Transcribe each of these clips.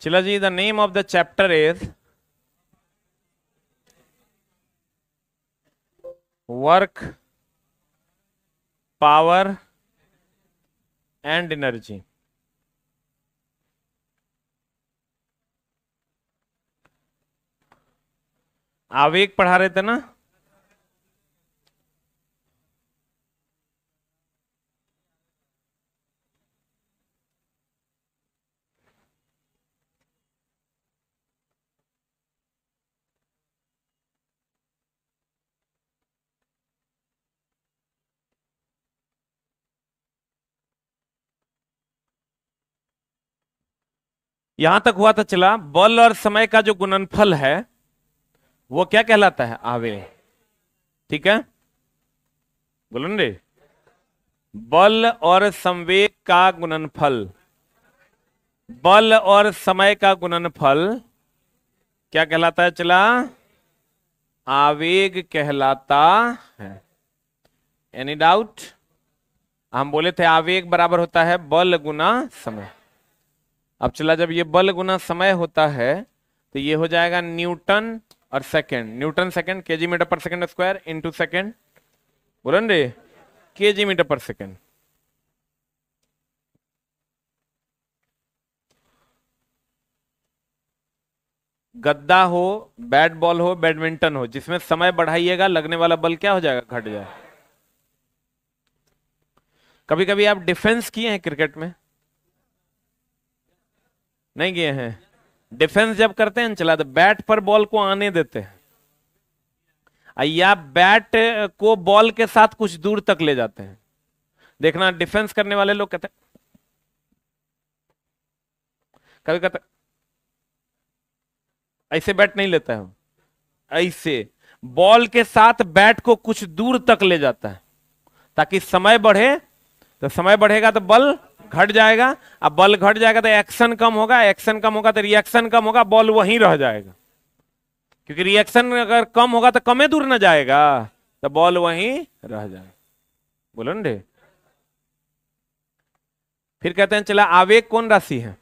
Chilaji, the name of the chapter is Work, Power and Energy. आवेग पढ़ा रहे थे ना यहां तक हुआ था तो चला बल और समय का जो गुणनफल है वो क्या कहलाता है आवेग ठीक है बोलो रे बल और संवेग का गुणनफल बल और समय का गुणनफल क्या कहलाता है चला आवेग कहलाता है एनी डाउट हम बोले थे आवेग बराबर होता है बल गुना समय अब चला जब ये बल गुना समय होता है तो ये हो जाएगा न्यूटन और second newton second K G meter per second square into second बोलन रे के मीटर पर सेकेंड गद्दा हो बैट बॉल हो बैडमिंटन हो जिसमें समय बढ़ाइएगा लगने वाला बल क्या हो जाएगा घट जाए कभी कभी आप डिफेंस किए हैं क्रिकेट में नहीं गए हैं डिफेंस जब करते हैं चला तो बैट पर बॉल को आने देते हैं या बैट को बॉल के साथ कुछ दूर तक ले जाते हैं देखना डिफेंस करने वाले लोग कहते हैं कभी कहते ऐसे बैट नहीं लेता है ऐसे बॉल के साथ बैट को कुछ दूर तक ले जाता है ताकि समय बढ़े तो समय बढ़ेगा तो बल घट जाएगा अब बल घट जाएगा तो एक्शन कम होगा एक्शन कम होगा तो रिएक्शन कम होगा बल वहीं रह जाएगा क्योंकि रिएक्शन अगर कम होगा तो कमे दूर ना जाएगा तो बॉल वहीं रह जाएगा बोलो फिर कहते हैं चला आवेग कौन राशि है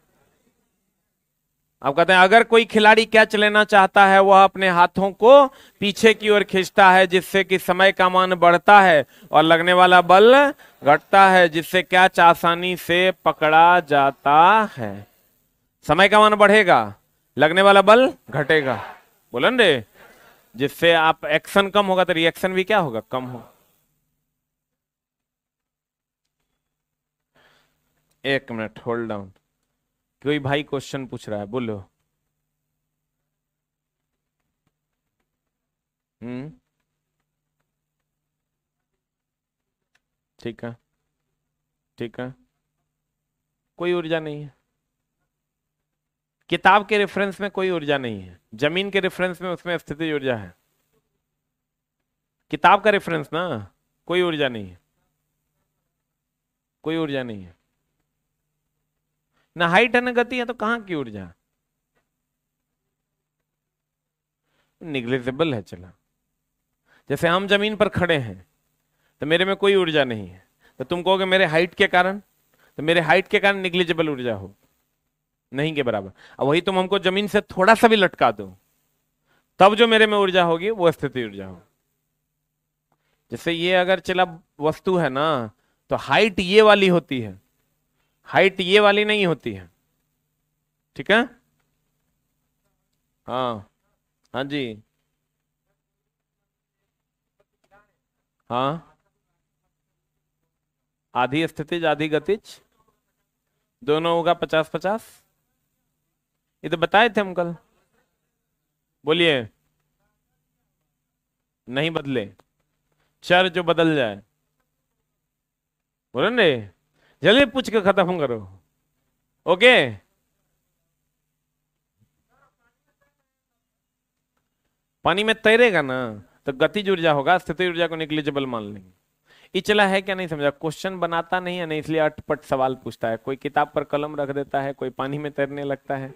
आप कहते हैं अगर कोई खिलाड़ी कैच लेना चाहता है वह अपने हाथों को पीछे की ओर खींचता है जिससे कि समय का मान बढ़ता है और लगने वाला बल घटता है जिससे कैच आसानी से पकड़ा जाता है समय का मान बढ़ेगा लगने वाला बल घटेगा बोलन रे जिससे आप एक्शन कम होगा तो रिएक्शन भी क्या होगा कम होगा एक मिनट होल्ड डाउन कोई भाई क्वेश्चन पूछ रहा है बोलो हम्म ठीक है ठीक है कोई ऊर्जा नहीं है किताब के रेफरेंस में कोई ऊर्जा नहीं है जमीन के रेफरेंस में उसमें स्थिति ऊर्जा है किताब का रेफरेंस ना कोई ऊर्जा नहीं है कोई ऊर्जा नहीं है ना हाइट है ना गति है तो कहां की ऊर्जा निग्लेजेबल है चला जैसे हम जमीन पर खड़े हैं तो मेरे में कोई ऊर्जा नहीं है तो तुम कहोगे मेरे हाइट के कारण तो मेरे हाइट के कारण निग्लिजिबल ऊर्जा हो नहीं के बराबर अब वही तुम हमको जमीन से थोड़ा सा भी लटका दो तब जो मेरे में ऊर्जा होगी वो स्थिति ऊर्जा हो जैसे ये अगर चला वस्तु है ना तो हाइट ये वाली होती है हाइट ये वाली नहीं होती है ठीक है हाँ हाँ जी हाँ आधी स्थितिज आधी गतिज दोनों होगा पचास पचास ये तो बताए थे हम कल बोलिए नहीं बदले चर जो बदल जाए बोले ना जल्दी पूछ के खत्म करो ओके पानी में तैरेगा ना तो गति ऊर्जा होगा स्थिति ऊर्जा को निग्लिजिबल मान लेंगे इचला है क्या नहीं समझा क्वेश्चन बनाता नहीं है नहीं इसलिए अटपट सवाल पूछता है कोई किताब पर कलम रख देता है कोई पानी में तैरने लगता है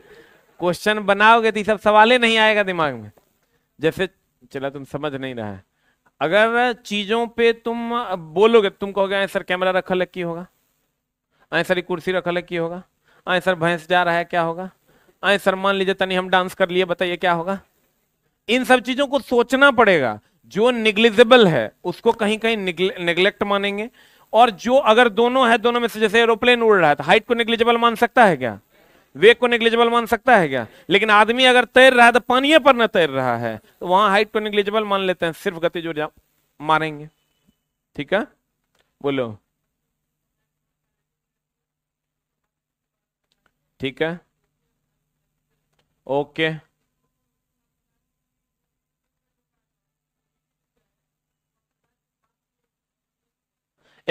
क्वेश्चन बनाओगे तो सब सवाल ही नहीं आएगा दिमाग में जैसे चला तुम समझ नहीं रहा है अगर चीजों पे तुम बोलोगे तुम कहोगे हाँ, सर कैमरा रखा लग की होगा आंसर सर कुर्सी रख ले की होगा आंसर सर भैंस जा रहा है क्या होगा आए सर मान लीजिए तनी हम डांस कर लिए बताइए क्या होगा इन सब चीजों को सोचना पड़ेगा जो निग्लिजिबल है उसको कहीं कहीं निग्लेक्ट मानेंगे और जो अगर दोनों है दोनों में से जैसे एरोप्लेन उड़ रहा है तो हाइट को निग्लिजिबल मान सकता है क्या वेग को निग्लिजिबल मान सकता है क्या लेकिन आदमी अगर तैर रहा है तो पानी पर न तैर रहा है तो वहां हाइट को निग्लिजिबल मान लेते हैं सिर्फ गति जो मारेंगे ठीक है बोलो ठीक है ओके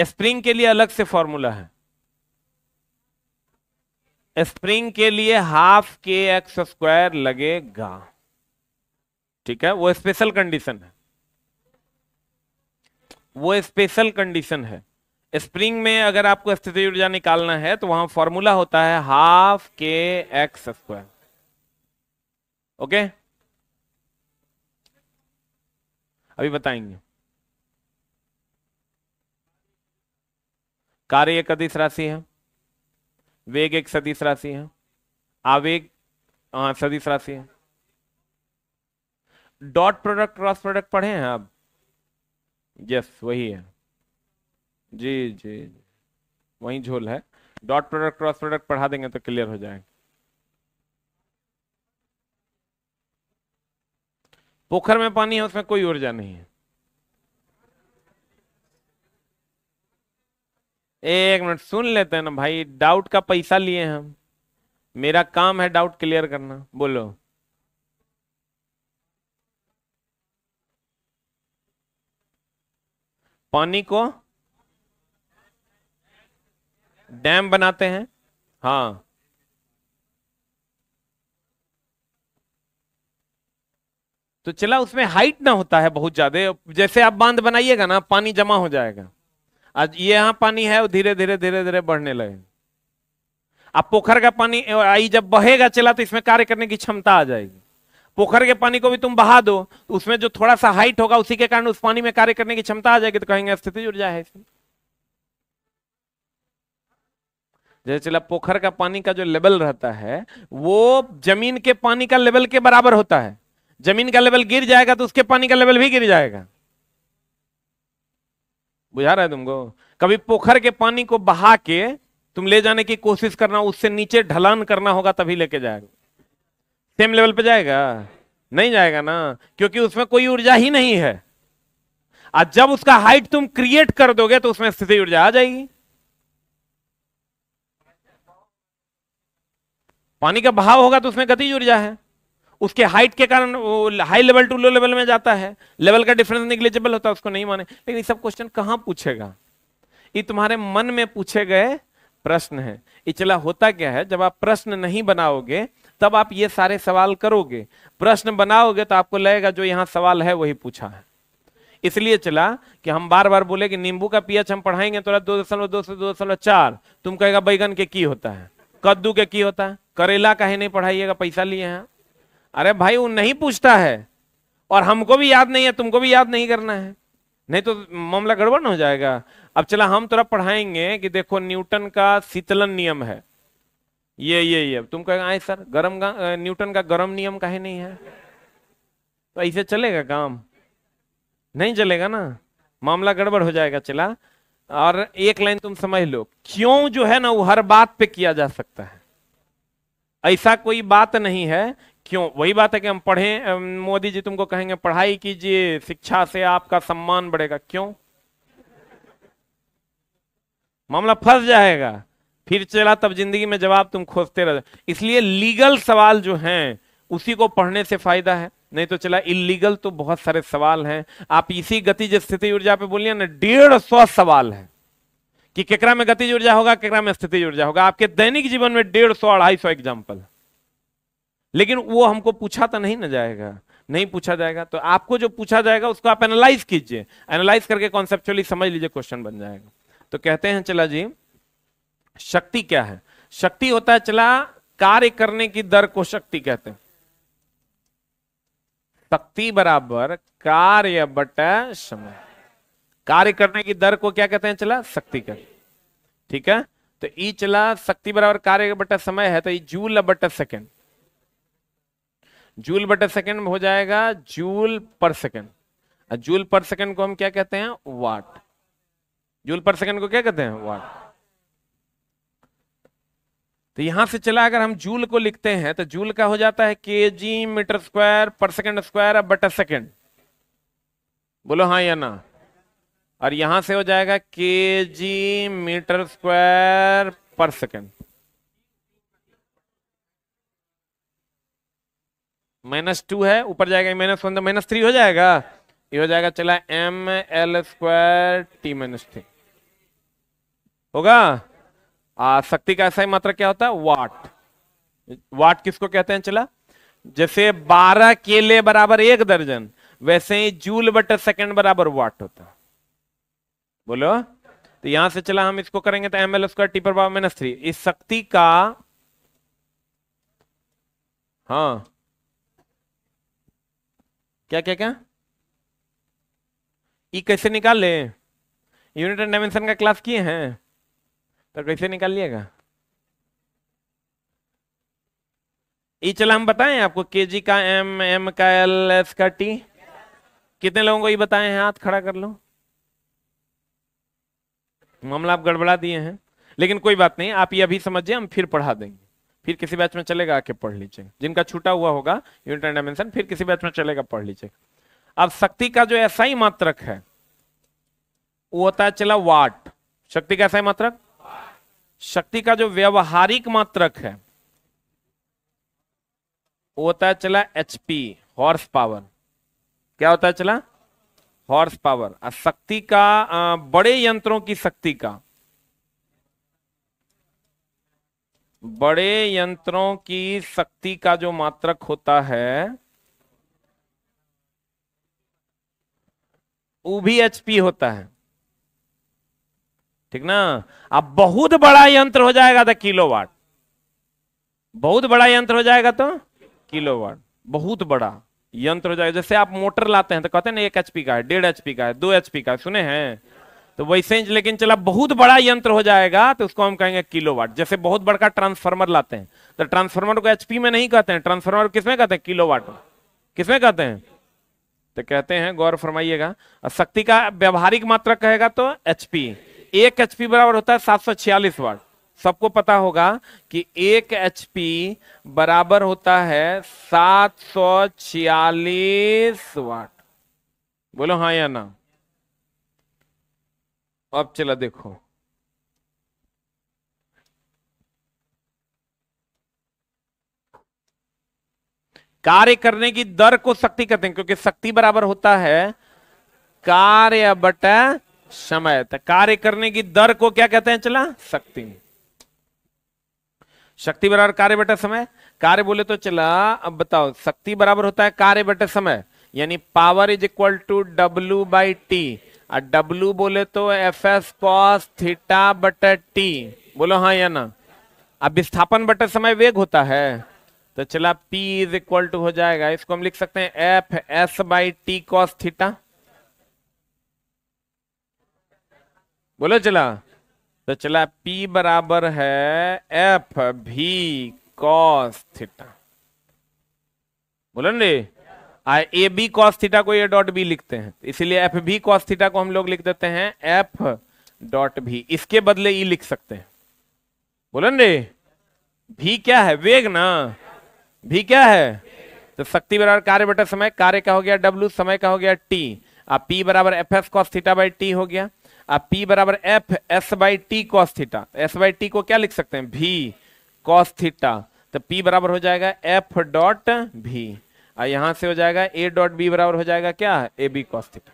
स्प्रिंग के लिए अलग से फॉर्मूला है स्प्रिंग के लिए हाफ के एक्स स्क्वायर लगेगा ठीक है वो स्पेशल कंडीशन है वो स्पेशल कंडीशन है स्प्रिंग में अगर आपको स्थिति ऊर्जा निकालना है तो वहां फॉर्मूला होता है हाफ के एक्स स्क्वायर ओके अभी बताएंगे कार्य एक अदिश राशि है वेग एक सदिश राशि है आवेग हाँ सदिश राशि है डॉट प्रोडक्ट क्रॉस प्रोडक्ट पढ़े हैं आप यस वही है जी जी वही झोल है डॉट प्रोडक्ट क्रॉस प्रोडक्ट पढ़ा देंगे तो क्लियर हो जाएगा पोखर में पानी है उसमें कोई ऊर्जा नहीं है एक मिनट सुन लेते हैं ना भाई डाउट का पैसा लिए हम मेरा काम है डाउट क्लियर करना बोलो पानी को डैम बनाते हैं हाँ तो चला उसमें हाइट ना होता है बहुत ज्यादा जैसे आप बांध बनाइएगा ना पानी जमा हो जाएगा आज ये पानी है धीरे धीरे धीरे धीरे बढ़ने लगे अब पोखर का पानी आई जब बहेगा चला तो इसमें कार्य करने की क्षमता आ जाएगी पोखर के पानी को भी तुम बहा दो तो उसमें जो थोड़ा सा हाइट होगा उसी के कारण उस पानी में कार्य करने की क्षमता आ जाएगी तो कहेंगे स्थिति जुड़ जाए इसमें जैसे चला पोखर का पानी का जो लेवल रहता है वो जमीन के पानी का लेवल के बराबर होता है जमीन का लेवल गिर जाएगा तो उसके पानी का लेवल भी गिर जाएगा बुझा रहा है तुमको कभी पोखर के पानी को बहा के तुम ले जाने की कोशिश करना उससे नीचे ढलान करना होगा तभी लेके जाएगा सेम लेवल पे जाएगा नहीं जाएगा ना क्योंकि उसमें कोई ऊर्जा ही नहीं है और जब उसका हाइट तुम क्रिएट कर दोगे तो उसमें स्थिति ऊर्जा आ जाएगी पानी का बहाव होगा तो उसमें गति ऊर्जा है उसके हाइट के कारण high level to low level में जाता है लेवल का डिफरेंस निग्लिजिबल होता है उसको नहीं माने लेकिन ये सब क्वेश्चन कहां पूछेगा ये तुम्हारे मन में पूछे गए प्रश्न है इचला होता क्या है जब आप प्रश्न नहीं बनाओगे तब आप ये सारे सवाल करोगे प्रश्न बनाओगे तो आपको लगेगा जो यहाँ सवाल है वही पूछा है इसलिए चला कि हम बार बार बोले कि नींबू का पीएच हम पढ़ाएंगे तो दो दशमलव दो से दो दशमलव चार तुम कहेगा बैगन के की होता है कद्दू के की होता है करेला का ही नहीं पढ़ाइएगा पैसा लिए हैं अरे भाई वो नहीं पूछता है और हमको भी याद नहीं है तुमको भी याद नहीं करना है नहीं तो मामला गड़बड़ हो जाएगा अब चला हम तरफ तो पढ़ाएंगे कि देखो न्यूटन का शीतलन नियम है ये ये ये तुम कहेगा आए सर गर्म न्यूटन का गर्म नियम कहे नहीं है तो ऐसे चलेगा काम नहीं चलेगा ना मामला गड़बड़ हो जाएगा चला और एक लाइन तुम समझ लो क्यों जो है ना वो हर बात पे किया जा सकता है ऐसा कोई बात नहीं है क्यों वही बात है कि हम पढ़े मोदी जी तुमको कहेंगे पढ़ाई कीजिए शिक्षा से आपका सम्मान बढ़ेगा क्यों मामला फंस जाएगा फिर चला तब जिंदगी में जवाब तुम खोजते रह इसलिए लीगल सवाल जो हैं उसी को पढ़ने से फायदा है नहीं तो चला इलीगल तो बहुत सारे सवाल हैं आप इसी गतिज स्थिति ऊर्जा पे बोलिए ना डेढ़ सौ सवाल है कि केकरा में गतिज ऊर्जा होगा केकरा में स्थिति ऊर्जा होगा आपके दैनिक जीवन में डेढ़ सौ अढ़ाई सौ एग्जाम्पल लेकिन वो हमको पूछा तो नहीं ना जाएगा नहीं पूछा जाएगा तो आपको जो पूछा जाएगा उसको आप एनालाइज कीजिए एनालाइज करके कॉन्सेप्चुअली समझ लीजिए क्वेश्चन बन जाएगा तो कहते हैं चला जी शक्ति क्या है शक्ति होता है चला कार्य करने की दर को शक्ति कहते हैं शक्ति बराबर कार्य बटा समय कार्य करने की दर को क्या कहते हैं चला शक्ति कर ठीक है तो ई चला शक्ति बराबर कार्य बटा समय है तो ई जूल बटा सेकेंड जूल बटा सेकेंड हो जाएगा joule per second joule per second को हम क्या कहते हैं वाट जूल पर सेकेंड को क्या कहते हैं वाट तो यहां से चला अगर हम जूल को लिखते हैं तो जूल का हो जाता है K G meter square per second square अब बटर सेकेंड बोलो हाँ या ना और यहां से हो जाएगा K G meter square per second minus two है ऊपर जाएगा माइनस वन तो माइनस थ्री हो जाएगा ये हो जाएगा चला M L square T minus three होगा आ, शक्ति का ऐसा ही मात्रा क्या होता है वाट वाट किसको कहते हैं चला जैसे 12 केले बराबर एक दर्जन वैसे ही जूल बटर सेकंड बराबर वाट होता है बोलो तो यहां से चला हम इसको करेंगे तो एम एल स्क्वायर टी पर पावर माइनस थ्री इस शक्ति का हाँ क्या क्या क्या ई e कैसे निकाल ले यूनिट एंड डायमेंशन का क्लास किए हैं तो कैसे निकाल लिएगा ई चलाम बताए आपको के जी का एम एम का एल एस का टी कितने लोगों को ये बताए हैं हाथ खड़ा कर लो मामला आप गड़बड़ा दिए हैं लेकिन कोई बात नहीं आप ये अभी समझिए हम फिर पढ़ा देंगे फिर किसी बैच में चलेगा आके पढ़ लीजिए जिनका छूटा हुआ होगा यूनिट एंड डायमेंशन फिर किसी बैच में चलेगा पढ़ लीजिए अब शक्ति का जो ऐसा ही मात्रक है वो होता है चला वाट शक्ति का ऐसा ही मात्रक शक्ति का जो व्यवहारिक मात्रक है वो होता है चला एचपी हॉर्स पावर क्या होता है चला हॉर्स पावर शक्ति का बड़े यंत्रों की शक्ति का बड़े यंत्रों की शक्ति का जो मात्रक होता है वो भी एचपी होता है ठीक ना अब बहुत बड़ा यंत्र हो जाएगा तो किलो वाट बहुत बड़ा यंत्र हो जाएगा तो किलो वाट बहुत बड़ा यंत्र हो जाएगा जैसे आप मोटर लाते हैं तो कहते हैं ना एक एचपी का है डेढ़ एचपी का है दो एचपी का है सुने हैं तो वैसे ही लेकिन चला बहुत बड़ा यंत्र हो जाएगा तो उसको हम कहेंगे किलो वाट जैसे बहुत बड़ा ट्रांसफार्मर लाते हैं तो ट्रांसफार्मर को एचपी में नहीं कहते हैं ट्रांसफार्मर किसमें कहते हैं किलो वाट किसमें कहते हैं तो कहते हैं गौर फरमाइएगा शक्ति का व्यवहारिक मात्रा कहेगा तो एचपी एक एच बराबर होता है सात सौ छियालीस वाट सबको पता होगा कि एक एच बराबर होता है सात सौ छियालीस वाट बोलो हाँ या ना अब चला देखो कार्य करने की दर को शक्ति कहते हैं क्योंकि शक्ति बराबर होता है कार्य बटा समय तक तो कार्य करने की दर को क्या कहते हैं चला शक्ति शक्ति बराबर कार्य बटे समय कार्य बोले तो चला अब बताओ शक्ति बराबर होता है कार्य बटे समय यानी power is equal to W by T और डब्ल्यू बोले तो एफ एस कॉस थीटा बटे टी बोलो हाँ या ना अब विस्थापन बटे समय वेग होता है तो चला पी इज इक्वल टू हो जाएगा इसको हम लिख सकते हैं F S by T cos theta बोलो चला तो चला P बराबर है एफ भी कॉस थीटा बोलो ए बी कॉस थीटा को ये डॉट बी लिखते हैं इसीलिए एफ भी कॉस थीटा को हम लोग लिख देते हैं एफ डॉट भी इसके बदले ई e लिख सकते हैं बोलन रे भी क्या है वेग ना भी क्या है तो शक्ति बराबर कार्य बटा समय कार्य का हो गया डब्ल्यू समय का हो गया टी अब पी बराबर F S cos theta by T हो गया अब पी बराबर F S by T cos theta S by T को क्या लिख सकते हैं भी कॉस थीटा तो पी बराबर हो जाएगा एफ डॉट भी और यहां से हो जाएगा ए डॉट बी बराबर हो जाएगा क्या ए बी कॉस थीटा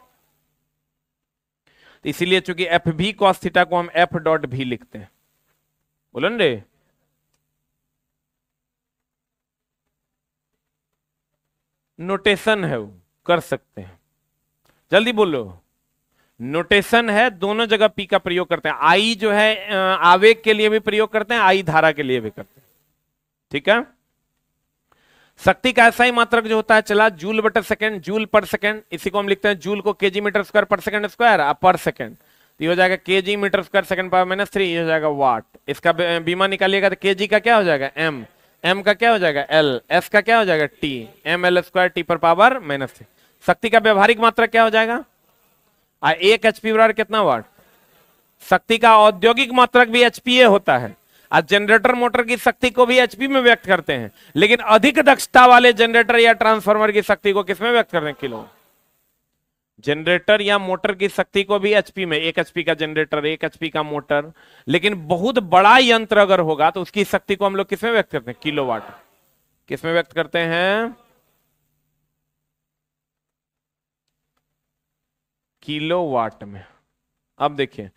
तो इसीलिए चूंकि एफ भी कॉस थीटा को हम एफ डॉट भी लिखते हैं बोलो रे नोटेशन है वो कर सकते हैं जल्दी बोलो नोटेशन है दोनों जगह पी का प्रयोग करते हैं आई जो है आवेग के लिए भी प्रयोग करते हैं आई धारा के लिए भी करते हैं ठीक है शक्ति का ऐसा ही मात्रक जो होता है चला जूल बटर सेकेंड जूल पर सेकेंड इसी को हम लिखते हैं जूल को K G meter square per second square per second तो ये हो जाएगा K G meter square second power minus three हो जाएगा वाट इसका बीमा निकालिएगा तो के जी का क्या हो जाएगा एम एम का क्या हो जाएगा एल एस का क्या हो जाएगा T M L square T पर पावर माइनस थ्री शक्ति का व्यवहारिक मात्रक क्या हो जाएगा एक एचपी बराबर कितना वाट शक्ति का औद्योगिक मात्रक भी एचपीए होता है और जनरेटर मोटर की शक्ति को भी एचपी में व्यक्त करते हैं लेकिन अधिक दक्षता वाले जनरेटर या ट्रांसफार्मर की शक्ति को किसमें व्यक्त करते हैं किलो जनरेटर या मोटर की शक्ति को भी एचपी में एक एचपी का जनरेटर एक एचपी का मोटर लेकिन बहुत बड़ा यंत्र अगर होगा तो उसकी शक्ति को हम लोग किसमें व्यक्त करते हैं किलोवाट किसमें व्यक्त करते हैं किलोवाट में अब देखिए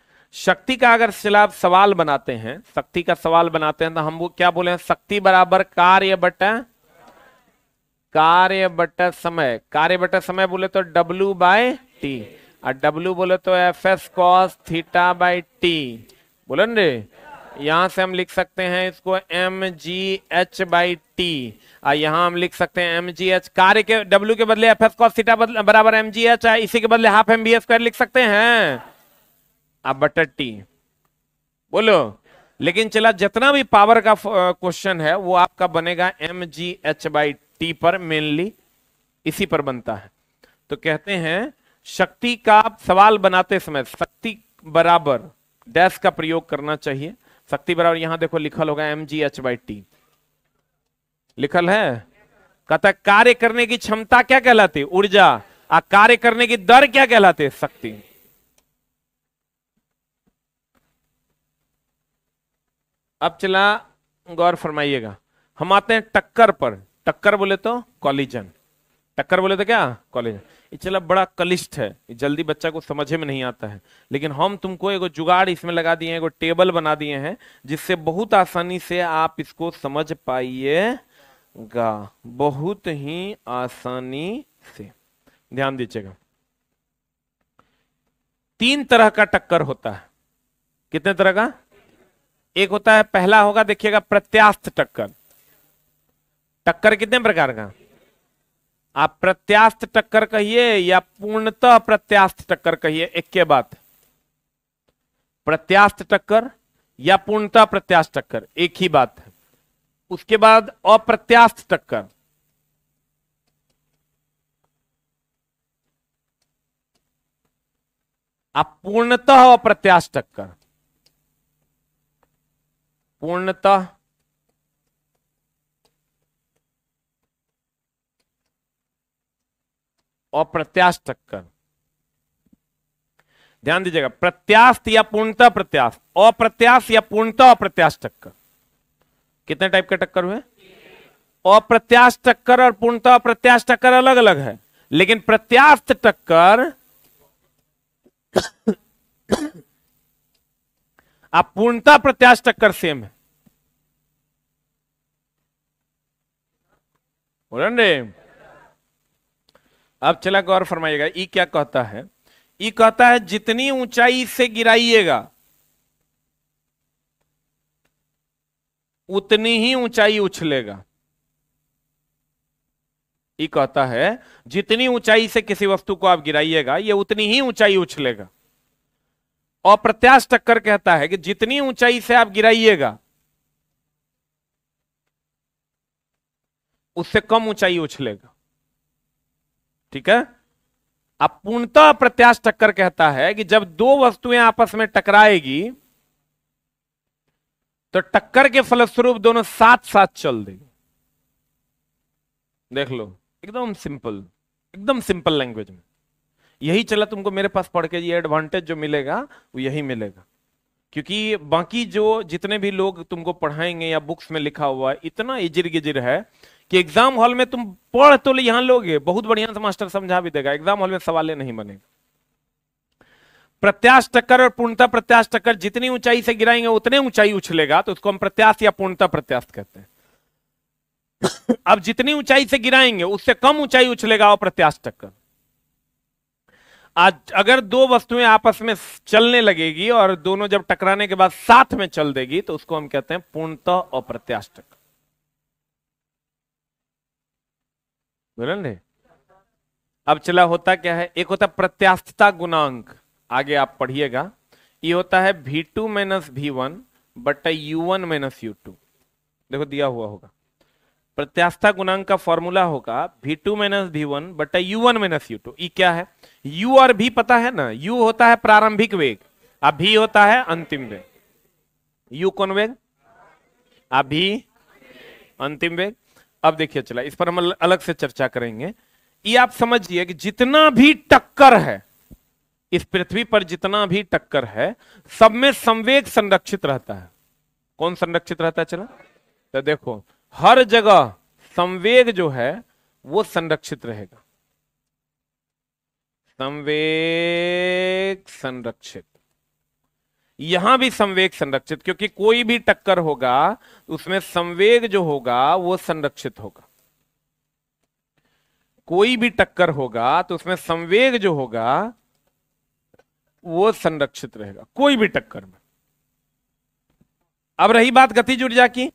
शक्ति का अगर सिलाब सवाल बनाते हैं शक्ति का सवाल बनाते हैं तो हम वो क्या बोले शक्ति बराबर कार्य बटा कार्य बटा समय कार्य बटा समय बोले तो W बाय टी और W बोले तो F S cos theta by T बोले ना यहां से हम लिख सकते हैं इसको M G H by T यहां हम लिख सकते हैं एम जी एच कार्य के डब्ल्यू के बदले एफ एस को बराबर एम जी एच इसी के बदले हाफ एम बी स्क्वायर लिख सकते हैं अब बटर टी बोलो लेकिन चला जितना भी पावर का क्वेश्चन है वो आपका बनेगा M G H by T पर मेनली इसी पर बनता है तो कहते हैं शक्ति का सवाल बनाते समय शक्ति बराबर डैश का प्रयोग करना चाहिए शक्ति बराबर यहां देखो लिखल होगा M G H by T लिखल है कहता कार्य करने की क्षमता क्या कहलाती ऊर्जा और कार्य करने की दर क्या कहलाती शक्ति अब चला गौर फरमाइएगा हम आते हैं टक्कर पर टक्कर बोले तो कॉलिजन टक्कर बोले तो क्या कॉलिजन ये चला बड़ा कलिष्ठ है जल्दी बच्चा को समझे में नहीं आता है लेकिन हम तुमको एगो जुगाड़ इसमें लगा दिए हैं टेबल बना दिए हैं जिससे बहुत आसानी से आप इसको समझ पाइएगा बहुत ही आसानी से ध्यान दीजिएगा तीन तरह का टक्कर होता है कितने तरह का एक होता है पहला होगा देखिएगा प्रत्यास्थ टक्कर टक्कर कितने प्रकार का आप प्रत्यास्थ टक्कर कहिए या पूर्णतः प्रत्यास्थ टक्कर कहिए एक के बात प्रत्यास्थ टक्कर या पूर्णतः प्रत्यास्थ टक्कर एक ही बात है उसके बाद अप्रत्यास्थ टक्कर आप पूर्णतः अप्रत्यास्थ टक्कर पूर्णतः और प्रत्याश टक्कर ध्यान दीजिएगा प्रत्याश या पूर्णता प्रत्याश अप्रत्याश या पूर्णता अप्रत्याश टक्कर कितने टाइप के टक्कर हुए अप्रत्याश टक्कर और पूर्णता अप्रत्याश टक्कर अलग अलग है लेकिन प्रत्याश टक्कर आप पूर्णता प्रत्याश टक्कर सेम है अब चला गौर फरमाइएगा ई क्या कहता है ई कहता है जितनी ऊंचाई से गिराइएगा उतनी ही ऊंचाई उछलेगा ई कहता है जितनी ऊंचाई से किसी वस्तु को आप गिराइएगा ये उतनी ही ऊंचाई उछलेगा और प्रत्याश टक्कर कहता है कि जितनी ऊंचाई से आप गिराइएगा उससे कम ऊंचाई उछलेगा ठीक है अब पूर्णतः प्रत्याश टक्कर कहता है कि जब दो वस्तुएं आपस में टकराएगी तो टक्कर के फलस्वरूप दोनों साथ साथ चल देगी देख लो एकदम सिंपल एकदम सिंपल लैंग्वेज में यही चला तुमको मेरे पास पढ़ के ये एडवांटेज जो मिलेगा वो यही मिलेगा क्योंकि बाकी जो जितने भी लोग तुमको पढ़ाएंगे या बुक्स में लिखा हुआ है इतना इजिर गिजिर है कि एग्जाम हॉल में तुम पढ़ तो यहां लोगे बहुत बढ़िया से मास्टर समझा भी देगा एग्जाम हॉल में सवाले नहीं बनेगा प्रत्याश टक्कर और पूर्णता प्रत्याश टक्कर जितनी ऊंचाई से गिराएंगे उतने ऊंचाई उछलेगा तो उसको हम प्रत्याश या पूर्णता प्रत्याश कहते हैं अब जितनी ऊंचाई से गिराएंगे उससे कम ऊंचाई उछलेगा और प्रत्याश टक्कर आज अगर दो वस्तुएं आपस में चलने लगेगी और दोनों जब टकराने के बाद साथ में चल देगी तो उसको हम कहते हैं पूर्णतः और प्रत्याश टक्कर बोले अब चला होता क्या है एक होता प्रत्यास्थता गुणांक आगे आप पढ़िएगा ये होता है V two minus V one by U one minus U two देखो दिया हुआ होगा प्रत्यास्था गुणांक का फॉर्मूला होगा V two minus V one by U one minus U two क्या है u और भी पता है ना u होता है प्रारंभिक वेग अब v होता है अंतिम वेग u कौन वेग अभी अंतिम वेग अब देखिए चला इस पर हम अलग से चर्चा करेंगे ये आप समझिए कि जितना भी टक्कर है इस पृथ्वी पर जितना भी टक्कर है सब में संवेग संरक्षित रहता है कौन संरक्षित रहता है चला तो देखो हर जगह संवेग जो है वो संरक्षित रहेगा संवेग संरक्षित यहां भी संवेग संरक्षित क्योंकि कोई भी टक्कर होगा उसमें संवेग जो होगा वो संरक्षित होगा कोई भी टक्कर होगा तो उसमें संवेग जो होगा वो संरक्षित रहेगा कोई भी टक्कर में अब रही बात गति ऊर्जा की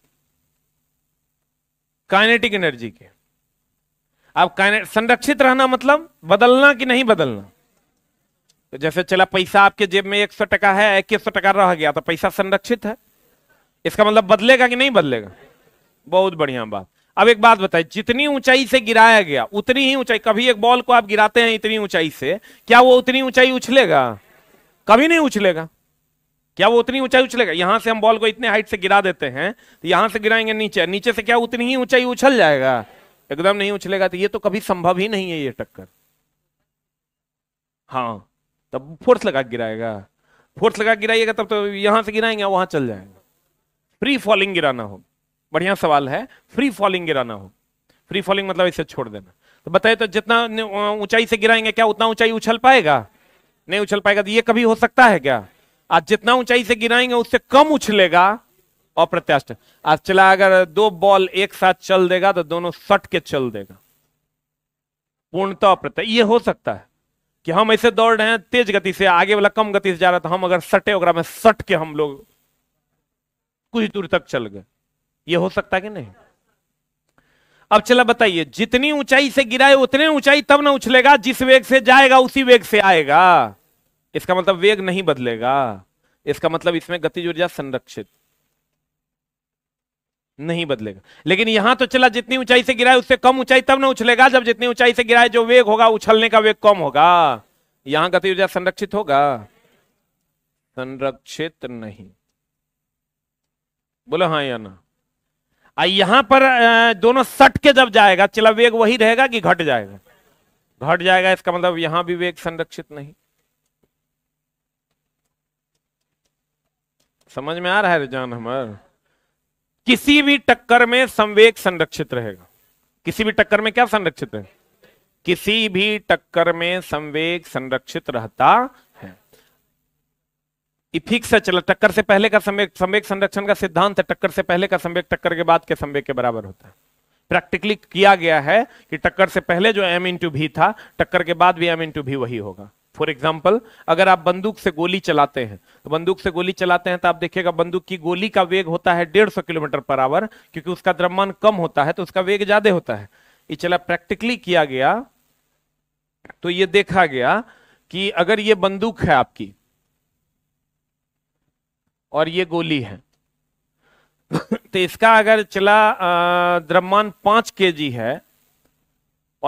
काइनेटिक एनर्जी की अब संरक्षित रहना मतलब बदलना कि नहीं बदलना तो जैसे चला पैसा आपके जेब में एक सौ टका है इक्कीस सौ टका रह गया तो पैसा संरक्षित है इसका मतलब बदलेगा कि नहीं बदलेगा बहुत बढ़िया बात अब एक बात बताइए जितनी ऊंचाई से गिराया गया उतनी ही ऊंचाई कभी एक बॉल को आप गिराते हैं इतनी ऊंचाई से क्या वो उतनी ऊंचाई उछलेगा कभी नहीं उछलेगा क्या वो उतनी ऊंचाई उछलेगा यहां से हम बॉल को इतने हाइट से गिरा देते हैं तो यहां से गिराएंगे नीचे नीचे से क्या उतनी ही ऊंचाई उछल जाएगा एकदम नहीं उछलेगा तो ये तो कभी संभव ही नहीं है ये टक्कर हाँ तब फोर्स लगा गिराएगा फोर्स लगा गिराइएगा तब तो यहां से गिराएंगे वहां चल जाएगा फ्री फॉलिंग गिराना हो बढ़िया सवाल है फ्री फॉलिंग गिराना हो फ्री फॉलिंग मतलब इसे छोड़ देना तो बताइए तो जितना ऊंचाई से गिराएंगे क्या उतना ऊंचाई उछल पाएगा नहीं उछल पाएगा तो ये कभी हो सकता है क्या आज जितना ऊंचाई से गिराएंगे उससे कम उछलेगा अप्रत्याशित आज चला अगर दो बॉल एक साथ चल देगा तो दोनों सट के चल देगा पूर्णतः अप्रत्याशित ये हो सकता है कि हम ऐसे दौड़ रहे हैं तेज गति से आगे वाला कम गति से जा रहा था तो हम अगर सटे वगैरह में सट के हम लोग कुछ दूर तक चल गए ये हो सकता कि नहीं अब चला बताइए जितनी ऊंचाई से गिराए उतने ऊंचाई तब ना उछलेगा जिस वेग से जाएगा उसी वेग से आएगा इसका मतलब वेग नहीं बदलेगा इसका मतलब इसमें गतिज ऊर्जा संरक्षित नहीं बदलेगा लेकिन यहां तो चला जितनी ऊंचाई से गिरा है उससे कम ऊंचाई तब ना उछलेगा जब जितनी ऊंचाई से गिरा है जो वेग होगा उछलने का वेग कम होगा यहां गति ऊर्जा संरक्षित होगा संरक्षित नहीं बोलो हाँ या ना आ यहां पर दोनों सट के जब जाएगा चला वेग वही रहेगा कि घट जाएगा घट जाएगा इसका मतलब यहां भी वेग संरक्षित नहीं समझ में आ रहा है रिजान हमारे किसी भी टक्कर में संवेग संरक्षित रहेगा किसी भी टक्कर में क्या संरक्षित है किसी भी टक्कर में संवेग संरक्षित रहता है इफिक से चला टक्कर से पहले का संवेग संवेग संरक्षण का सिद्धांत है टक्कर से पहले का संवेग टक्कर के बाद के संवेग के बराबर होता है प्रैक्टिकली किया गया है कि टक्कर से पहले जो एम इंटू भी था टक्कर के बाद भी एम इंटू भी वही होगा फॉर एग्जाम्पल अगर आप बंदूक से गोली चलाते हैं तो बंदूक से गोली चलाते हैं तो आप देखिएगा बंदूक की गोली का वेग होता है डेढ़ सौ किलोमीटर पर आवर क्योंकि उसका द्रव्यमान कम होता है तो उसका वेग ज्यादा होता है ये चला प्रैक्टिकली किया गया तो ये देखा गया कि अगर ये बंदूक है आपकी और ये गोली है तो इसका अगर चला द्रव्यमान पांच के है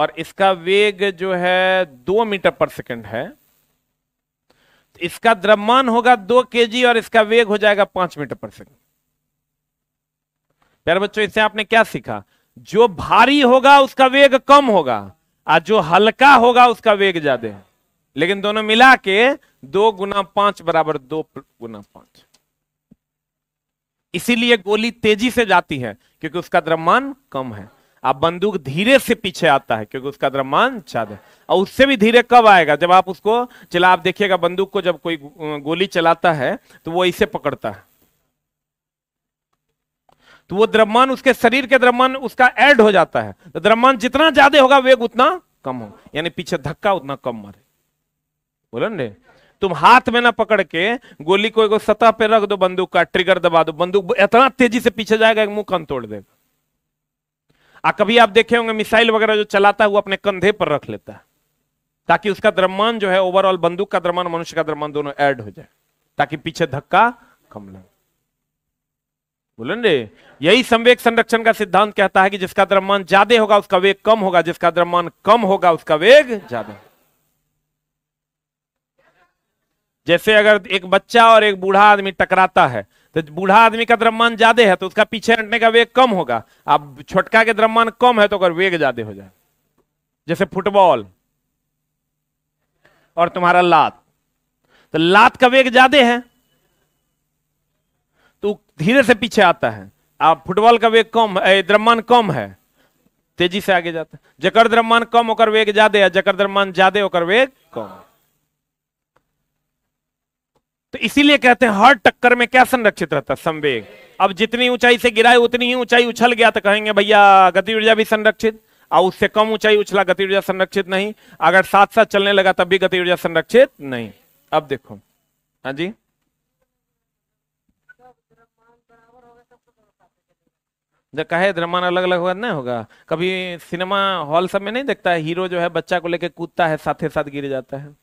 और इसका वेग जो है दो मीटर पर सेकंड है इसका द्रव्यमान होगा दो के और इसका वेग हो जाएगा पांच मीटर पर सेकेंड प्यारे बच्चों इससे आपने क्या सीखा जो भारी होगा उसका वेग कम होगा और जो हल्का होगा उसका वेग ज्यादा है लेकिन दोनों मिला के दो गुना पांच बराबर दो गुना पांच इसीलिए गोली तेजी से जाती है क्योंकि उसका द्रव्यमान कम है आप बंदूक धीरे से पीछे आता है क्योंकि उसका द्रव्यमान चाद है और उससे भी धीरे कब आएगा जब आप उसको चला आप देखिएगा बंदूक को जब कोई गोली चलाता है तो वो इसे पकड़ता है तो वो द्रव्यमान उसके शरीर के द्रव्यमान उसका ऐड हो जाता है तो द्रव्यमान जितना ज्यादा होगा वेग उतना कम हो यानी पीछे धक्का उतना कम मारे बोलो ने तुम हाथ में ना पकड़ के गोली को एक सतह पे रख दो बंदूक का ट्रिगर दबा दो बंदूक इतना तेजी से पीछे जाएगा एक मुंह कान तोड़ देगा आ कभी आप देखे होंगे मिसाइल वगैरह जो चलाता है वो अपने कंधे पर रख लेता है ताकि उसका द्रमान जो है ओवरऑल बंदूक का द्रमान मनुष्य का द्रमान दोनों ऐड हो जाए ताकि पीछे धक्का कम लगे बोलन यही संवेक संरक्षण का सिद्धांत कहता है कि जिसका द्रमान ज्यादा होगा उसका वेग कम होगा जिसका द्रमान कम होगा उसका वेग ज्यादा जैसे अगर एक बच्चा और एक बूढ़ा आदमी टकराता है तो बूढ़ा आदमी का द्रव्यमान ज्यादा है तो उसका पीछे हटने का वेग कम होगा अब छोटका के द्रव्यमान कम है तो अगर वेग ज्यादा हो जाए जैसे फुटबॉल और तुम्हारा लात तो लात का वेग ज्यादा है तो धीरे से पीछे आता है अब फुटबॉल का वेग कम द्रव्यमान कम है तेजी से आगे जाता है जकर द्रव्यमान कम होकर वेग ज्यादा है जकर द्रव्यमान ज्यादा होकर वेग कम तो इसीलिए कहते हैं हर टक्कर में क्या संरक्षित रहता है संवेग अब जितनी ऊंचाई से गिरा उतनी ही ऊंचाई उछल गया तो कहेंगे भैया गति ऊर्जा भी संरक्षित और उससे कम ऊंचाई उछला गति ऊर्जा संरक्षित नहीं अगर साथ साथ चलने लगा तब भी गति ऊर्जा संरक्षित नहीं अब देखो हाँ जी जब कहे द्रमान अलग अलग होगा नहीं होगा कभी सिनेमा हॉल सब में नहीं देखता है हीरो जो है बच्चा को लेकर कूदता है साथ ही साथ गिर जाता है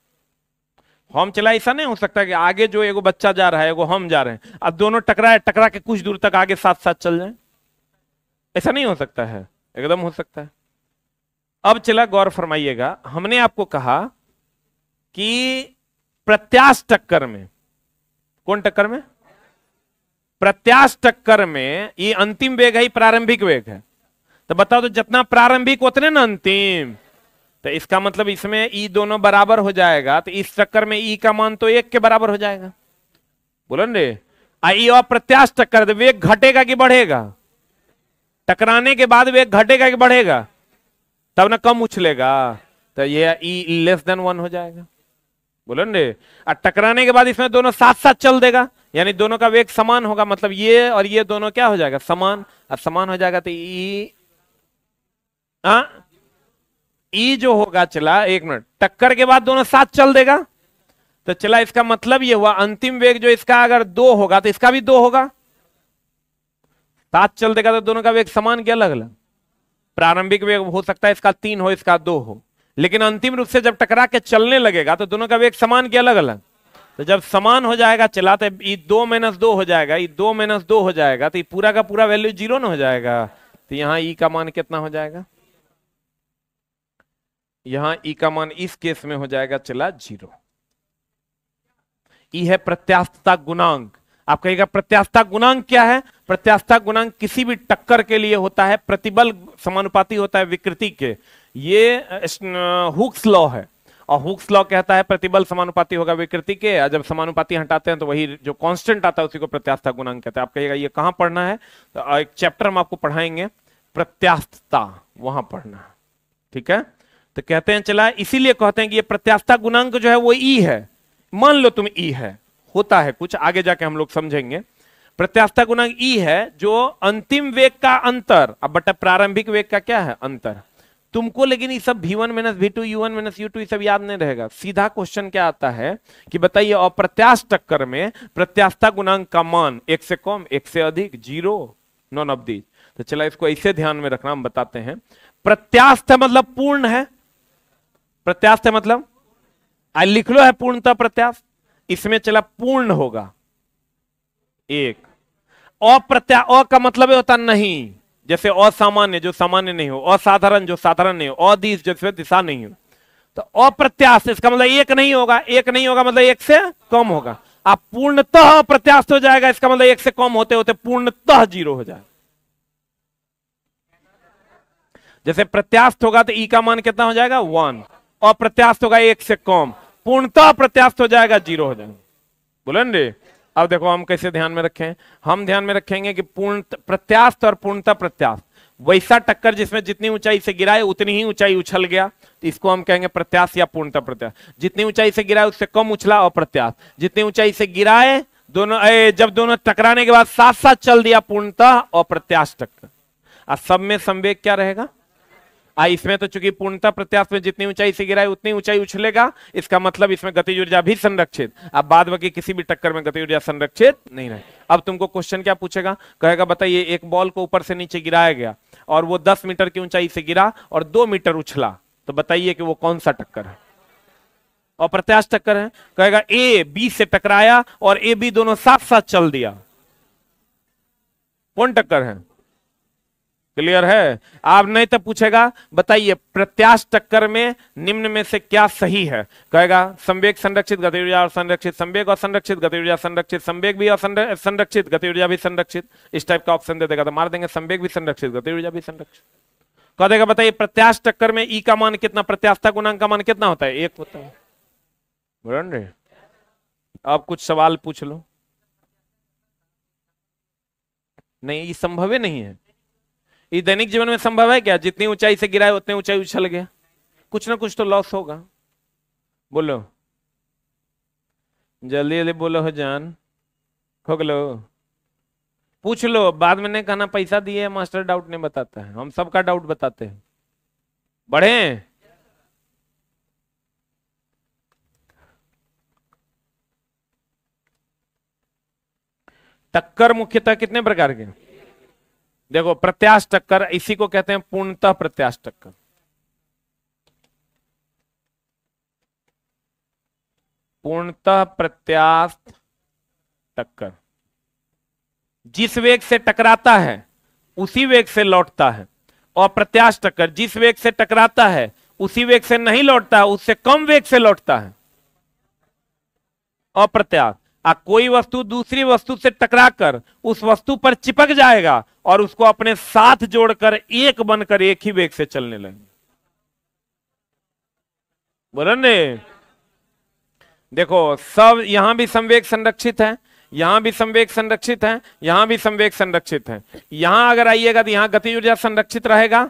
हम चला ऐसा नहीं हो सकता कि आगे जो एगो बच्चा जा रहा है एगो हम जा रहे हैं अब दोनों टकरा है टकरा के कुछ दूर तक आगे साथ साथ चल जाए ऐसा नहीं हो सकता है एकदम हो सकता है अब चला गौर फरमाइएगा हमने आपको कहा कि प्रत्याश टक्कर में कौन टक्कर में प्रत्याश टक्कर में ये अंतिम वेग है प्रारंभिक वेग है तो बताओ तो जितना प्रारंभिक उतने ना अंतिम तो इसका मतलब इसमें ई दोनों बराबर हो जाएगा तो इस चक्कर में ई का मान तो एक के बराबर हो जाएगा बोलो रे आई और प्रत्याश टक्कर तो वेग घटेगा कि बढ़ेगा टकराने के बाद वेग घटेगा कि बढ़ेगा तब ना कम उछलेगा तो ये ई लेस देन वन हो जाएगा बोलो रे और टकराने के बाद इसमें दोनों साथ साथ चल देगा यानी दोनों का वेग समान होगा मतलब ये और ये दोनों क्या हो जाएगा समान और समान हो जाएगा तो ई ई जो होगा चला एक मिनट टक्कर के बाद दोनों साथ चल देगा तो चला इसका मतलब यह हुआ अंतिम वेग जो इसका अगर दो होगा तो इसका भी दो होगा साथ चल देगा तो दोनों का वेग समान क्या अलग अलग प्रारंभिक वेग हो सकता है इसका तीन हो इसका दो हो लेकिन अंतिम रूप से जब टकरा के चलने लगेगा तो दोनों का वेग समान क्या अलग अलग तो जब समान हो जाएगा चला तो ये दो माइनस दो हो जाएगा ये दो माइनस दो हो जाएगा तो ये पूरा का पूरा वैल्यू जीरो ना हो जाएगा तो यहाँ ई का मान कितना हो जाएगा यहां ई e का मान इस केस में हो जाएगा चला जीरो ई e है प्रत्यास्थता गुणांक आप कहेगा प्रत्यास्थता गुणांक क्या है प्रत्यास्थता गुणांक किसी भी टक्कर के लिए होता है प्रतिबल समानुपाती होता है विकृति के ये हुक्स लॉ है और हुक्स लॉ कहता है प्रतिबल समानुपाती होगा विकृति के और जब समानुपाती हटाते हैं तो वही जो कांस्टेंट आता है उसी को प्रत्यास्था गुणांक कहते हैं आप कहिएगा ये कहां पढ़ना है तो एक चैप्टर हम आपको पढ़ाएंगे प्रत्यास्थता वहां पढ़ना ठीक है थीके? तो कहते हैं चला इसीलिए कहते हैं कि ये प्रत्यास्था गुणांक जो है वो ई है मान लो तुम ई है होता है कुछ आगे जाके हम लोग समझेंगे प्रत्यास्था गुणांक ई है जो अंतिम वेग का अंतर अब बटा प्रारंभिक वेग का क्या है अंतर तुमको लेकिन ये सब v1 minus V two U one minus U two सब याद नहीं रहेगा सीधा क्वेश्चन क्या आता है कि बताइए अप्रत्याश टक्कर में प्रत्यास्था गुणांक का मान एक से कम एक से अधिक जीरो नॉन ऑफ दीज तो चला इसको ऐसे ध्यान में रखना हम बताते हैं प्रत्यास्थ मतलब पूर्ण है प्रत्यास्त है मतलब आ लिख लो है पूर्णता प्रत्यास्त इसमें चला पूर्ण होगा एक अप्रत्या अ का मतलब होता नहीं जैसे असामान्य जो सामान्य नहीं हो असाधारण जो साधारण नहीं हो अदिश जैसे दिशा नहीं हो तो अप्रत्याश इसका मतलब एक नहीं होगा एक नहीं होगा मतलब एक से कम होगा आप पूर्णतः प्रत्याश हो जाएगा इसका मतलब एक से कम होते होते पूर्णतः जीरो हो जाए जैसे प्रत्याश होगा तो ई का मान कितना हो जाएगा वन और प्रत्यास्थ होगा एक से कम पूर्णतः प्रत्यास्थ हो जाएगा जीरो हो जाएगा बोलन रे अब देखो हम कैसे ध्यान में रखें हम ध्यान में रखेंगे कि पूर्ण प्रत्यास्थ और पूर्णता प्रत्यास्थ वैसा टक्कर जिसमें जितनी ऊंचाई से गिरा है उतनी ही ऊंचाई उछल गया तो इसको हम कहेंगे प्रत्यास या पूर्णता प्रत्यास जितनी ऊंचाई से गिरा है उससे कम उछला और प्रत्यास जितनी ऊंचाई से गिरा है दोनों ए, जब दोनों टकराने के बाद साथ साथ चल दिया पूर्णता और प्रत्याश टक्कर सब में संवेद क्या रहेगा इसमें तो चूंकि पूर्णता प्रत्याश में जितनी ऊंचाई से गिरा है उतनी ऊंचाई उछलेगा इसका मतलब इसमें गति ऊर्जा भी संरक्षित अब बाद बाकी किसी भी टक्कर में गति ऊर्जा संरक्षित नहीं रहे अब तुमको क्वेश्चन क्या पूछेगा कहेगा बताइए एक बॉल को ऊपर से नीचे गिराया गया और वो दस मीटर की ऊंचाई से गिरा और दो मीटर उछला तो बताइए कि वो कौन सा टक्कर है और प्रत्याश टक्कर है कहेगा ए बी से टकराया और ए बी दोनों साथ साथ चल दिया कौन टक्कर है क्लियर है आप नहीं तो पूछेगा बताइए प्रत्याश टक्कर में निम्न में से क्या सही है कहेगा संवेग संरक्षित गति ऊर्जा और संरक्षित संवेग और संरक्षित गति ऊर्जा संरक्षित संवेग भी संरक्षित गति ऊर्जा भी संरक्षित इस टाइप का ऑप्शन दे देगा तो मार देंगे संवेग भी संरक्षित गति ऊर्जा भी संरक्षित कह देगा बताइए प्रत्याश टक्कर में ई e का मान कितना प्रत्याशा गुणांक का मान कितना होता है एक होता है आप कुछ सवाल पूछ लो नहीं ये संभव नहीं है ये दैनिक जीवन में संभव है क्या जितनी ऊंचाई से गिरा है उतनी ऊंचाई उछल गया कुछ ना कुछ तो लॉस होगा बोलो जल्दी जल्दी बोलो हो जान लो पूछ लो बाद में नहीं कहना पैसा दिए मास्टर डाउट नहीं बताता है हम सबका डाउट बताते हैं बढ़े टक्कर मुख्यतः कितने प्रकार के देखो प्रत्याश टक्कर इसी को कहते हैं पूर्णतः प्रत्याश टक्कर पूर्णतः प्रत्याश टक्कर जिस वेग से टकराता है उसी वेग से लौटता है और प्रत्याश टक्कर जिस वेग से टकराता है उसी वेग से नहीं लौटता उससे कम वेग से लौटता है अप्रत्याश आ कोई वस्तु दूसरी वस्तु से टकराकर उस वस्तु पर चिपक जाएगा और उसको अपने साथ जोड़कर एक बनकर एक ही वेग से चलने लगे बोलन ने देखो सब यहां भी संवेग संरक्षित है यहां भी संवेग संरक्षित है यहां भी संवेग संरक्षित है यहां अगर आइएगा तो यहां गति ऊर्जा संरक्षित रहेगा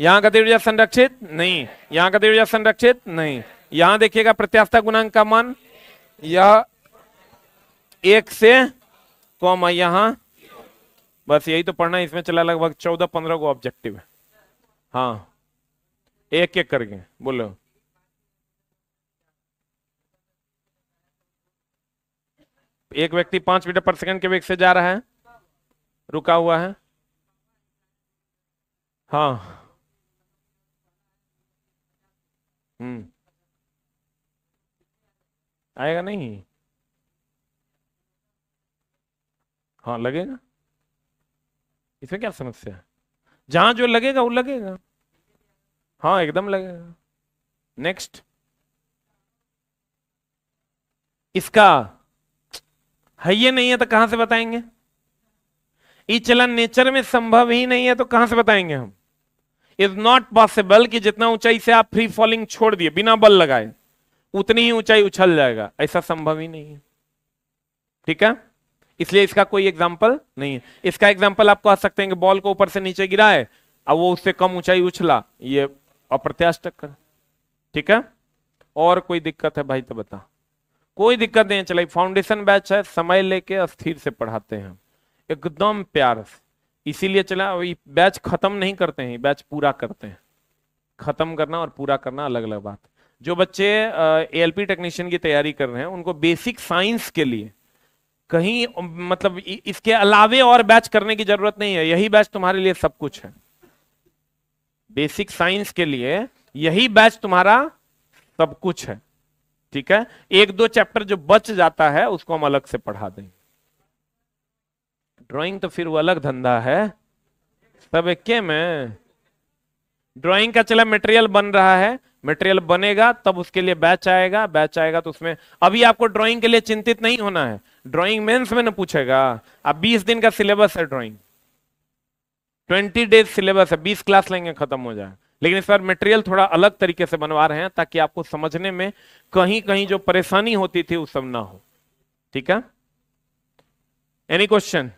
यहां गति ऊर्जा संरक्षित नहीं यहां गति ऊर्जा संरक्षित नहीं यहां देखिएगा प्रत्यास्था गुणांक का मान यह एक से कॉमा तो यहां बस यही तो पढ़ना है इसमें चला लगभग चौदह पंद्रह को ऑब्जेक्टिव है हाँ एक एक करके बोलो एक व्यक्ति पांच मीटर पर सेकंड के वेग से जा रहा है रुका हुआ है हाँ हम्म आएगा नहीं हाँ लगेगा इसमें क्या समस्या है जहां जो लगेगा वो लगेगा हाँ एकदम लगेगा नेक्स्ट इसका है ये नहीं है तो कहां से बताएंगे ई चलन नेचर में संभव ही नहीं है तो कहां से बताएंगे हम इज नॉट पॉसिबल कि जितना ऊंचाई से आप फ्री फॉलिंग छोड़ दिए बिना बल लगाए उतनी ही ऊंचाई उछल जाएगा ऐसा संभव ही नहीं है ठीक है इसलिए इसका कोई एग्जाम्पल नहीं है इसका एग्जाम्पल आप कह सकते हैं कि बॉल को ऊपर से नीचे गिरा है अब वो उससे कम ऊंचाई उछला ये अप्रत्याश टक्कर ठीक है और कोई दिक्कत है भाई तो बता कोई दिक्कत नहीं चलाई फाउंडेशन बैच है समय लेके अस्थिर से पढ़ाते हैं एकदम प्यार से इसीलिए चला बैच खत्म नहीं करते हैं बैच पूरा करते हैं खत्म करना और पूरा करना अलग अलग बात जो बच्चे ए एल टेक्नीशियन की तैयारी कर रहे हैं उनको बेसिक साइंस के लिए कहीं मतलब इसके अलावे और बैच करने की जरूरत नहीं है यही बैच तुम्हारे लिए सब कुछ है बेसिक साइंस के लिए यही बैच तुम्हारा सब कुछ है ठीक है एक दो चैप्टर जो बच जाता है उसको हम अलग से पढ़ा देंगे ड्राइंग तो फिर वो अलग धंधा है सब एक में ड्राइंग का चला मटेरियल बन रहा है मटेरियल बनेगा तब उसके लिए बैच आएगा बैच आएगा तो उसमें अभी आपको ड्राइंग के लिए चिंतित नहीं होना है ड्राइंग मेंस में ना पूछेगा अब 20 दिन का सिलेबस है ड्राइंग 20 डेज सिलेबस है 20 क्लास लेंगे खत्म हो जाए लेकिन इस बार मटेरियल थोड़ा अलग तरीके से बनवा रहे हैं ताकि आपको समझने में कहीं कहीं जो परेशानी होती थी वो सब ना हो ठीक है एनी क्वेश्चन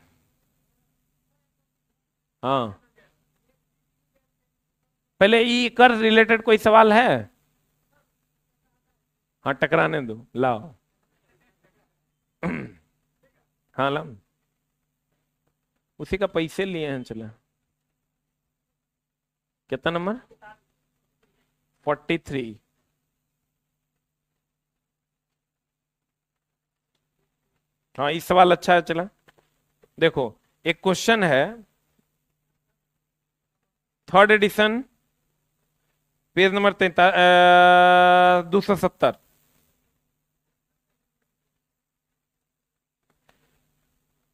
हाँ पहले ई कर रिलेटेड कोई सवाल है हाँ टकराने दो लाओ हाँ लम उसी का पैसे लिए हैं चला कितना नंबर फोर्टी थ्री हाँ ये सवाल अच्छा है चला देखो एक क्वेश्चन है थर्ड एडिशन पेज नंबर तैतालीस दो सौ सत्तर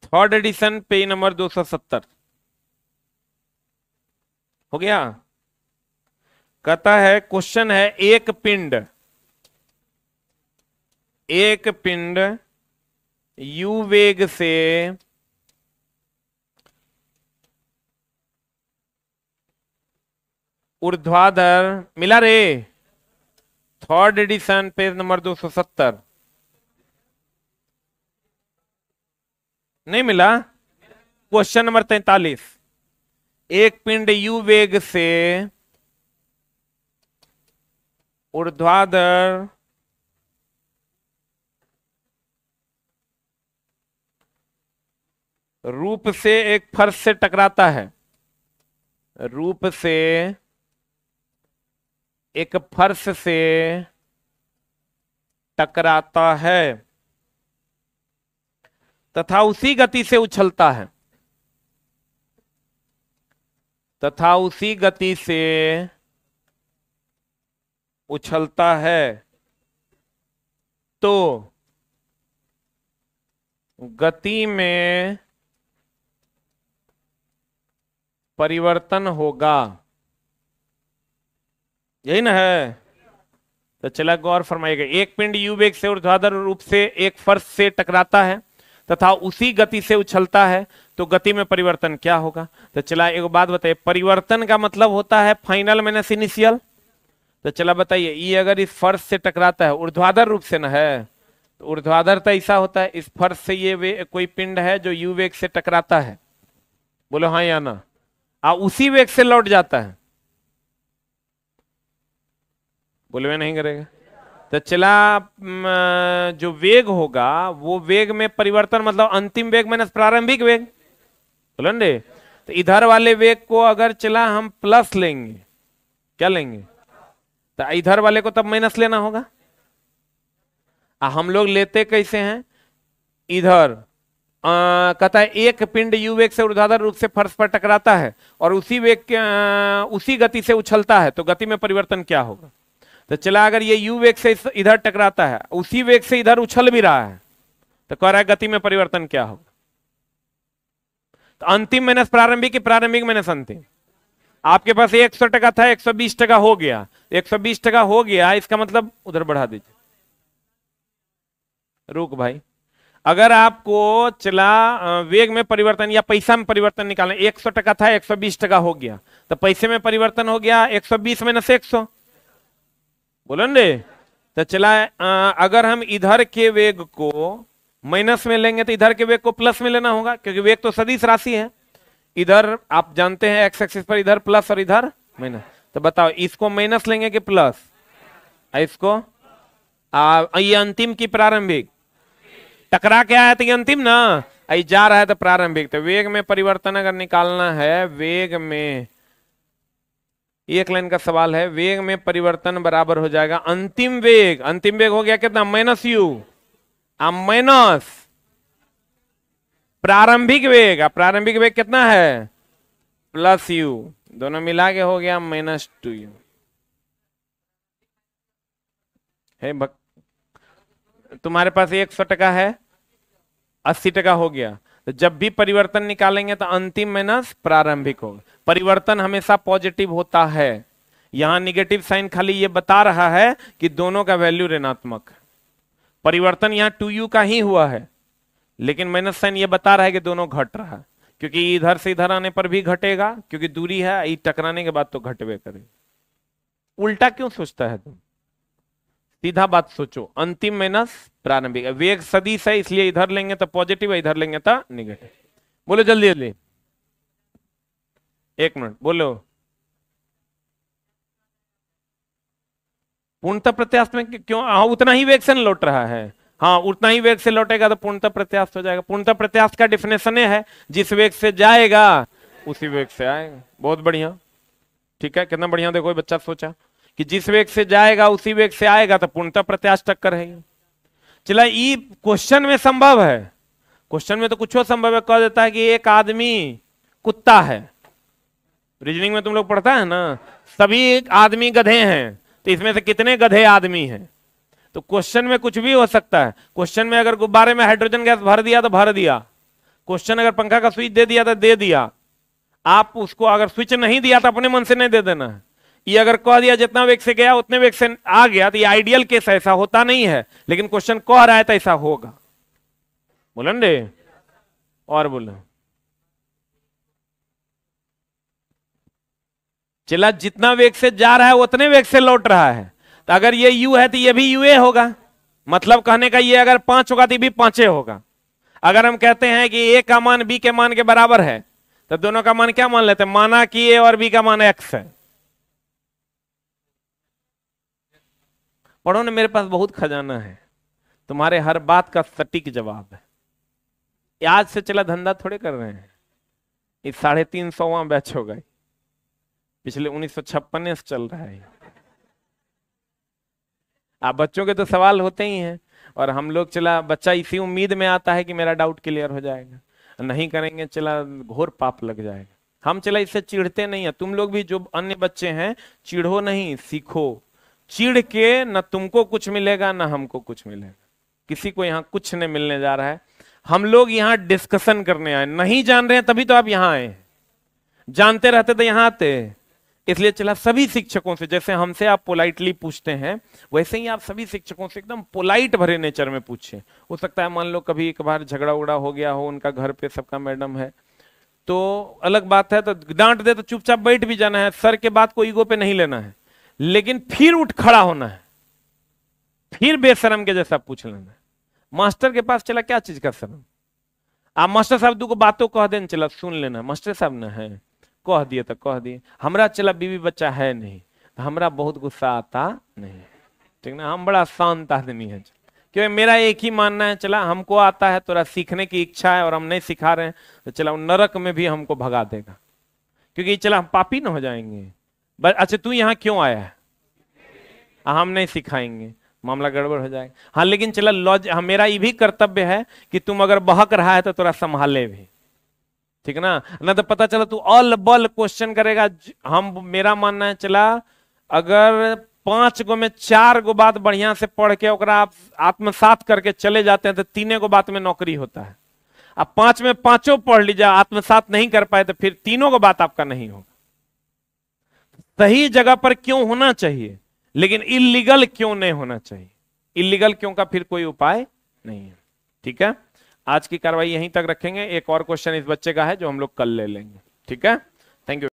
थर्ड एडिशन पेज नंबर दो सौ सत्तर हो गया कहता है क्वेश्चन है एक पिंड एक पिंड यू वेग से उर्ध्वाधर मिला रे थर्ड एडिशन पेज नंबर 270 नहीं मिला क्वेश्चन नंबर तैतालीस एक पिंड यू वेग से उर्ध्वाधर रूप से एक फर्श से टकराता है रूप से एक फर्श से टकराता है तथा उसी गति से उछलता है तथा उसी गति से उछलता है तो गति में परिवर्तन होगा यही ना है तो चला गौर फरमाइएगा एक पिंड युवेग से ऊर्ध्वाधर रूप से एक फर्श से टकराता है तथा उसी गति से उछलता है तो गति में परिवर्तन क्या होगा तो चला एक बात बताइए परिवर्तन का मतलब होता है फाइनल माइनस इनिशियल तो चला बताइए ये अगर इस फर्श से टकराता है ऊर्ध्वाधर रूप से ना है तो ऊर्ध्वाधर तो ऐसा होता है इस फर्श से ये कोई पिंड है जो युवेग से टकराता है बोलो हाँ या ना आ उसी वेग से लौट जाता है बोलवे नहीं करेगा तो चला जो वेग होगा वो वेग में परिवर्तन मतलब अंतिम वेग माइनस प्रारंभिक वेग बोलंडे तो इधर वाले वेग को अगर चला हम प्लस लेंगे क्या लेंगे तो इधर वाले को तब माइनस लेना होगा आ, हम लोग लेते कैसे हैं इधर कहता है एक पिंड यू वेग से ऊर्ध्वाधर रूप से फर्श पर टकराता है और उसी वेग के उसी गति से उछलता है तो गति में परिवर्तन क्या होगा तो चला अगर ये यू वेग से इधर टकराता है उसी वेग से इधर उछल भी रहा है तो कह रहा है गति में परिवर्तन क्या होगा तो अंतिम माइनस प्रारंभिक प्रारंभिक माइनस अंतिम आपके पास एक सौ टका था एक सौ बीस टका हो गया एक सौ बीस टका हो गया इसका मतलब उधर बढ़ा दीजिए रुक भाई अगर आपको चला वेग में परिवर्तन या पैसा में परिवर्तन निकालना एक सौ टका था एक सौ बीस टका हो गया तो पैसे में परिवर्तन हो गया एक सौ बीस माइनस एक सौ बोलन तो चला अगर हम इधर के वेग को माइनस में लेंगे तो इधर के वेग को प्लस में लेना होगा क्योंकि वेग तो सदिश राशि है इधर आप जानते हैं एक्स एक्सिस पर इधर प्लस और इधर माइनस तो बताओ इसको माइनस लेंगे कि प्लस इसको आ, ये अंतिम की प्रारंभिक टकरा के आया तो ये अंतिम ना आई जा रहा है तो प्रारंभिक तो वेग में परिवर्तन अगर निकालना है वेग में एक लाइन का सवाल है वेग में परिवर्तन बराबर हो जाएगा अंतिम वेग अंतिम वेग हो गया कितना माइनस यू आ माइनस प्रारंभिक वेग प्रारंभिक वेग कितना है प्लस यू दोनों मिला के हो गया माइनस टू यू है भक्त तुम्हारे पास एक सौ टका है अस्सी टका हो गया तो जब भी परिवर्तन निकालेंगे तो अंतिम माइनस प्रारंभिक होगा परिवर्तन हमेशा पॉजिटिव होता है यहां निगेटिव साइन खाली ये बता रहा है कि दोनों का वैल्यू ऋणात्मक परिवर्तन यहां टू यू का ही हुआ है लेकिन माइनस साइन ये बता रहा है कि दोनों घट रहा है क्योंकि इधर से इधर आने पर भी घटेगा क्योंकि दूरी है ये टकराने के बाद तो घटवे करे उल्टा क्यों सोचता है तुम सीधा बात सोचो अंतिम माइनस प्रारंभिक वेग सदी से इसलिए इधर लेंगे तो पॉजिटिव है इधर लेंगे तो निगेटिव बोले जल्दी जल्दी एक मिनट बोलो पूर्णतः प्रत्याश में क्यों हाँ उतना ही वेग से लौट रहा है हाँ उतना ही वेग से लौटेगा तो पूर्णता प्रत्याश हो जाएगा पूर्णता प्रत्याश का डिफिनेशन है जिस वेग से जाएगा उसी वेग से आएगा बहुत बढ़िया ठीक है कितना बढ़िया देखो बच्चा सोचा कि जिस वेग से जाएगा उसी वेग से आएगा तो पूर्णतः प्रत्याश टक्कर है चला ये क्वेश्चन में संभव है क्वेश्चन में तो कुछ और संभव है कह देता है कि एक आदमी कुत्ता है रीजनिंग में तुम लोग पढ़ता है ना सभी आदमी गधे हैं तो इसमें से कितने गधे आदमी हैं तो क्वेश्चन में कुछ भी हो सकता है क्वेश्चन में अगर गुब्बारे में हाइड्रोजन गैस भर दिया तो भर दिया क्वेश्चन अगर पंखा का स्विच दे दिया तो दे दिया आप उसको अगर स्विच नहीं दिया तो अपने मन से नहीं दे देना है ये अगर कह दिया जितना वेग से गया उतने वेग से आ गया तो ये आइडियल केस ऐसा होता नहीं है लेकिन क्वेश्चन कह रहा है तो ऐसा होगा बोलन रे और बोलो चला जितना वेग से जा रहा है उतने वेग से लौट रहा है तो अगर ये यू है तो ये भी यू ए होगा मतलब कहने का ये अगर पांच होगा तो भी पांचे होगा अगर हम कहते हैं कि ए का मान बी के मान के बराबर है तो दोनों का मान क्या मान लेते हैं माना कि ए और बी का मान एक्स है पढ़ो ना मेरे पास बहुत खजाना है तुम्हारे हर बात का सटीक जवाब है आज से चला धंधा थोड़े कर रहे हैं इस साढ़े तीन सौ वहां बैच हो गए पिछले उन्नीस सौ छप्पन से चल रहा है आप बच्चों के तो सवाल होते ही हैं और हम लोग चला बच्चा इसी उम्मीद में आता है कि मेरा डाउट क्लियर हो जाएगा नहीं करेंगे चला घोर पाप लग जाएगा हम चला इससे चिढ़ते नहीं है तुम लोग भी जो अन्य बच्चे हैं चिढ़ो नहीं सीखो चिढ़ के न तुमको कुछ मिलेगा ना हमको कुछ मिलेगा किसी को यहाँ कुछ नहीं मिलने जा रहा है हम लोग यहाँ डिस्कशन करने आए नहीं जान रहे हैं तभी तो आप यहाँ आए जानते रहते तो यहाँ आते इसलिए चला सभी शिक्षकों से जैसे हमसे आप पोलाइटली पूछते हैं वैसे ही आप सभी शिक्षकों से एकदम पोलाइट भरे नेचर में पूछे हो सकता है मान लो कभी एक बार झगड़ा उगड़ा हो गया हो उनका घर पे सबका मैडम है तो अलग बात है तो डांट दे तो चुपचाप बैठ भी जाना है सर के बात को ईगो पे नहीं लेना है लेकिन फिर उठ खड़ा होना है फिर बेसरम के जैसा पूछ लेना है मास्टर के पास चला क्या चीज का शर्म आप मास्टर साहब दो को बातों कह देने चला सुन लेना मास्टर साहब ना है कह दिए तो कह दिए हमरा चला बीवी बच्चा है नहीं तो हमरा बहुत गुस्सा आता नहीं ठीक ना हम बड़ा शांत आदमी है क्यों मेरा एक ही मानना है चला हमको आता है थोड़ा सीखने की इच्छा है और हम नहीं सिखा रहे हैं तो चला नरक में भी हमको भगा देगा क्योंकि चला हम पापी ना हो जाएंगे अच्छा तू यहाँ क्यों आया है हम नहीं सिखाएंगे मामला गड़बड़ हो जाएगा हाँ लेकिन चला लॉज हाँ, मेरा ये भी कर्तव्य है कि तुम अगर बहक रहा है तो तोरा संभाले भी ठीक ना ना तो पता चला तू ऑल बल क्वेश्चन करेगा हम मेरा मानना है चला अगर पांच गो में चार गो बात बढ़िया से पढ़ के आप आत्मसात करके चले जाते हैं तो तीनों गो बात में नौकरी होता है आप पांच में पांचों पढ़ लीजिए आत्मसात नहीं कर पाए तो फिर तीनों गो बात आपका नहीं होगा सही जगह पर क्यों होना चाहिए लेकिन इलीगल क्यों नहीं होना चाहिए इलीगल क्यों का फिर कोई उपाय नहीं है ठीक है आज की कार्रवाई यहीं तक रखेंगे एक और क्वेश्चन इस बच्चे का है जो हम लोग कल ले लेंगे ठीक है थैंक यू